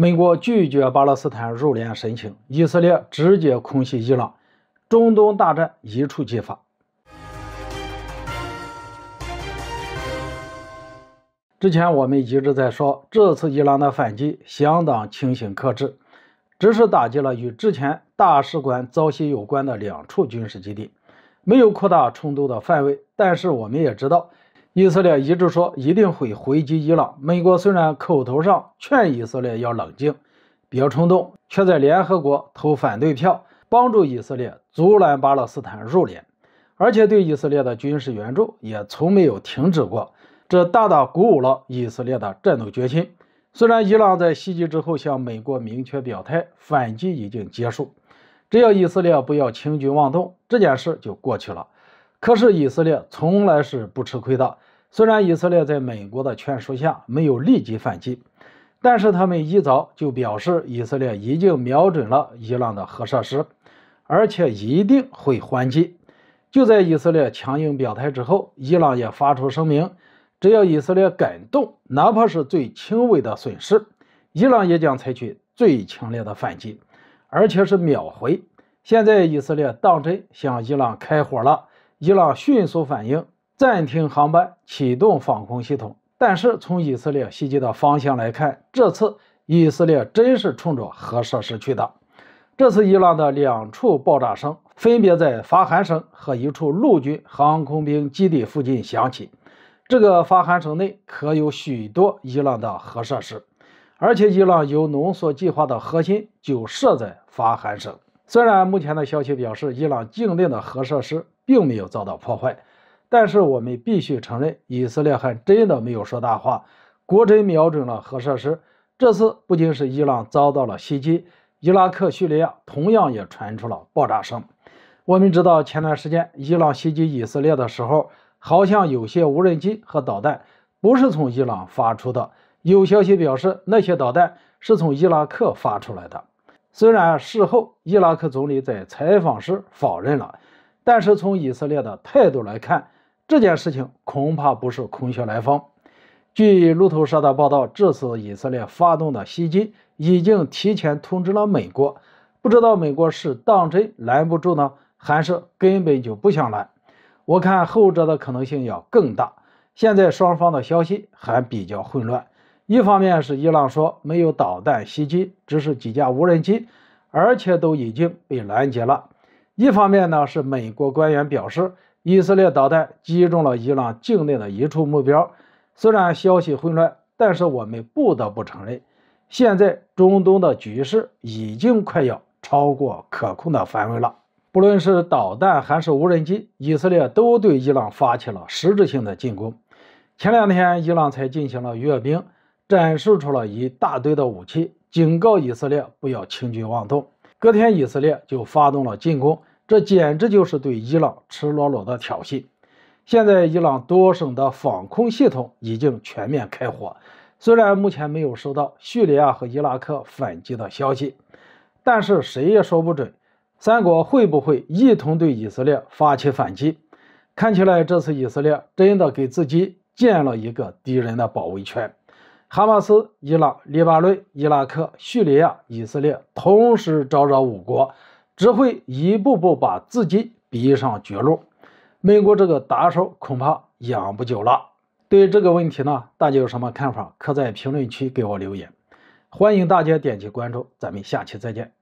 美国拒绝巴勒斯坦入联申请，以色列直接空袭伊朗，中东大战一触即发。之前我们一直在说，这次伊朗的反击相当清醒克制，只是打击了与之前大使馆遭袭有关的两处军事基地，没有扩大冲突的范围。但是我们也知道。以色列一直说一定会回击伊朗。美国虽然口头上劝以色列要冷静，别冲动，却在联合国投反对票，帮助以色列阻拦巴勒斯坦入联，而且对以色列的军事援助也从没有停止过。这大大鼓舞了以色列的战斗决心。虽然伊朗在袭击之后向美国明确表态，反击已经结束，只要以色列不要轻举妄动，这件事就过去了。可是以色列从来是不吃亏的。虽然以色列在美国的劝说下没有立即反击，但是他们一早就表示，以色列已经瞄准了伊朗的核设施，而且一定会还击。就在以色列强硬表态之后，伊朗也发出声明：只要以色列敢动，哪怕是最轻微的损失，伊朗也将采取最强烈的反击，而且是秒回。现在以色列当真向伊朗开火了。伊朗迅速反应，暂停航班，启动防空系统。但是，从以色列袭击的方向来看，这次以色列真是冲着核设施去的。这次伊朗的两处爆炸声分别在法罕省和一处陆军航空兵基地附近响起。这个法罕省内可有许多伊朗的核设施，而且伊朗有浓缩计划的核心就设在法罕省。虽然目前的消息表示，伊朗境内的核设施。并没有遭到破坏，但是我们必须承认，以色列还真的没有说大话，国真瞄准了核设施。这次不仅是伊朗遭到了袭击，伊拉克、叙利亚同样也传出了爆炸声。我们知道，前段时间伊朗袭击以色列的时候，好像有些无人机和导弹不是从伊朗发出的，有消息表示那些导弹是从伊拉克发出来的。虽然事后伊拉克总理在采访时否认了。但是从以色列的态度来看，这件事情恐怕不是空穴来风。据路透社的报道，这次以色列发动的袭击已经提前通知了美国，不知道美国是当真拦不住呢，还是根本就不想拦？我看后者的可能性要更大。现在双方的消息还比较混乱，一方面是伊朗说没有导弹袭击，只是几架无人机，而且都已经被拦截了。一方面呢，是美国官员表示，以色列导弹击中了伊朗境内的一处目标。虽然消息混乱，但是我们不得不承认，现在中东的局势已经快要超过可控的范围了。不论是导弹还是无人机，以色列都对伊朗发起了实质性的进攻。前两天，伊朗才进行了阅兵，展示出了一大堆的武器，警告以色列不要轻举妄动。隔天，以色列就发动了进攻。这简直就是对伊朗赤裸裸的挑衅！现在伊朗多省的防空系统已经全面开火，虽然目前没有收到叙利亚和伊拉克反击的消息，但是谁也说不准三国会不会一同对以色列发起反击。看起来这次以色列真的给自己建了一个敌人的保卫圈：哈马斯、伊朗、黎巴嫩、伊拉克、叙利亚，以色列同时招惹五国。只会一步步把自己逼上绝路，美国这个打手恐怕养不久了。对这个问题呢，大家有什么看法？可在评论区给我留言。欢迎大家点击关注，咱们下期再见。